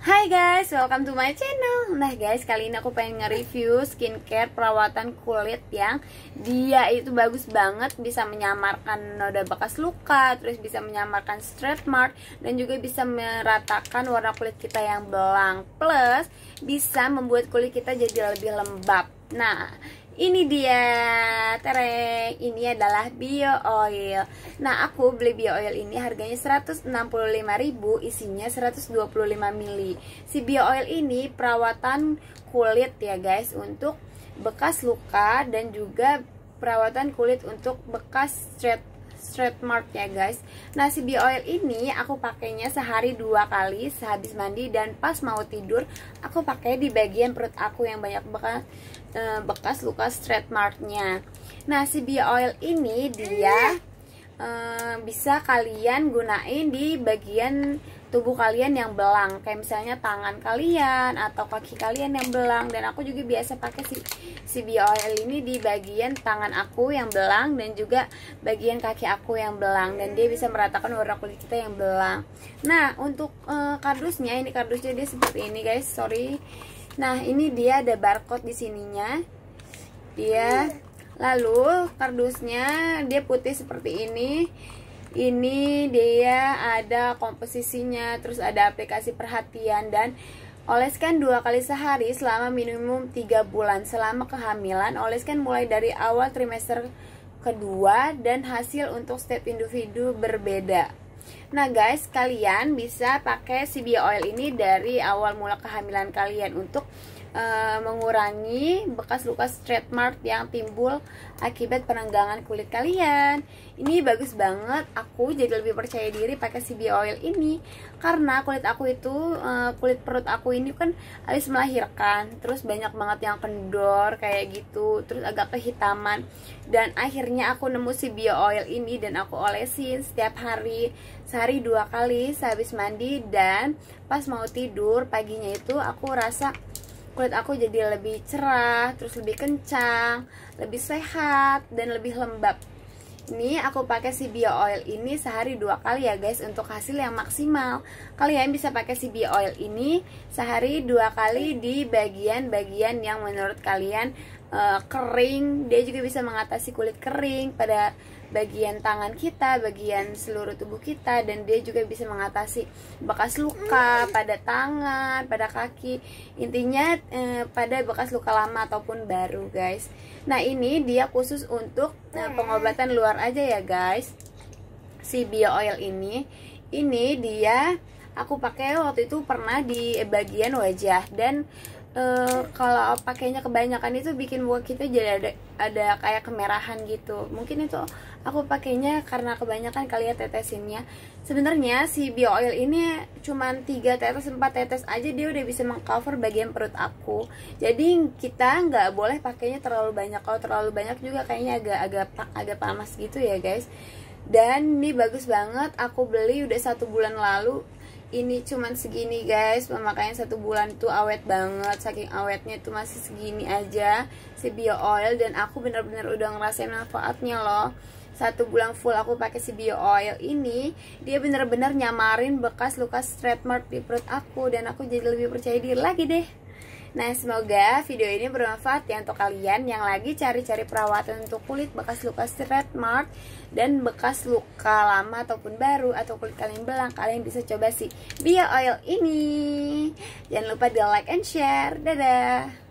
Hai guys, welcome to my channel Nah guys, kali ini aku pengen nge-review skincare perawatan kulit yang dia itu bagus banget Bisa menyamarkan noda bekas luka, terus bisa menyamarkan stretch mark Dan juga bisa meratakan warna kulit kita yang belang Plus, bisa membuat kulit kita jadi lebih lembab Nah, ini dia, tereng. Ini adalah bio oil. Nah, aku beli bio oil ini harganya 165.000, isinya 125 mili. Si bio oil ini perawatan kulit ya, guys, untuk bekas luka dan juga perawatan kulit untuk bekas straight straight mark ya guys Nah si oil ini aku pakainya sehari dua kali sehabis mandi dan pas mau tidur Aku pakai di bagian perut aku yang banyak bekas eh, bekas luka straight marknya Nah si oil ini dia eh, bisa kalian gunain di bagian tubuh kalian yang belang kayak misalnya tangan kalian atau kaki kalian yang belang dan aku juga biasa pakai si si oil ini di bagian tangan aku yang belang dan juga bagian kaki aku yang belang dan dia bisa meratakan warna kulit kita yang belang nah untuk uh, kardusnya ini kardusnya dia seperti ini guys sorry nah ini dia ada barcode di sininya dia lalu kardusnya dia putih seperti ini ini dia ada komposisinya terus ada aplikasi perhatian dan oleskan dua kali sehari selama minimum tiga bulan selama kehamilan oleskan mulai dari awal trimester kedua dan hasil untuk setiap individu berbeda Nah guys, kalian bisa pakai CB oil ini dari awal mula kehamilan kalian untuk Eh, mengurangi bekas luka stretch mark yang timbul akibat penenggangan kulit kalian. Ini bagus banget, aku jadi lebih percaya diri pakai CB oil ini karena kulit aku itu uh, kulit perut aku ini kan habis melahirkan, terus banyak banget yang kendor kayak gitu, terus agak kehitaman dan akhirnya aku nemu CB oil ini dan aku olesin setiap hari sehari dua kali sehabis mandi dan pas mau tidur paginya itu aku rasa kulit aku jadi lebih cerah, terus lebih kencang, lebih sehat dan lebih lembab. Ini aku pakai si bio oil ini sehari dua kali ya guys untuk hasil yang maksimal. Kalian bisa pakai si bio oil ini sehari dua kali di bagian-bagian yang menurut kalian uh, kering. Dia juga bisa mengatasi kulit kering pada bagian tangan kita, bagian seluruh tubuh kita dan dia juga bisa mengatasi bekas luka pada tangan, pada kaki, intinya eh, pada bekas luka lama ataupun baru, guys. Nah, ini dia khusus untuk eh, pengobatan luar aja ya, guys. Si bio oil ini, ini dia aku pakai waktu itu pernah di bagian wajah dan uh, kalau pakainya kebanyakan itu bikin buah kita jadi ada ada kayak kemerahan gitu mungkin itu aku pakainya karena kebanyakan kalian ya tetesinnya sebenarnya si bio oil ini cuman 3 tetes 4 tetes aja dia udah bisa mengcover bagian perut aku jadi kita nggak boleh pakainya terlalu banyak kalau terlalu banyak juga kayaknya agak agak agak panas gitu ya guys dan ini bagus banget aku beli udah satu bulan lalu ini cuman segini guys pemakaian satu bulan itu awet banget saking awetnya itu masih segini aja si bio oil dan aku bener-bener udah ngerasain manfaatnya loh satu bulan full aku pakai si bio oil ini dia bener-bener nyamarin bekas luka mark di perut aku dan aku jadi lebih percaya diri lagi deh Nah, semoga video ini bermanfaat ya untuk kalian yang lagi cari-cari perawatan untuk kulit bekas luka stretch mark dan bekas luka lama ataupun baru atau kulit kalian belang, kalian bisa coba si Bio Oil ini. Jangan lupa di like and share. Dadah.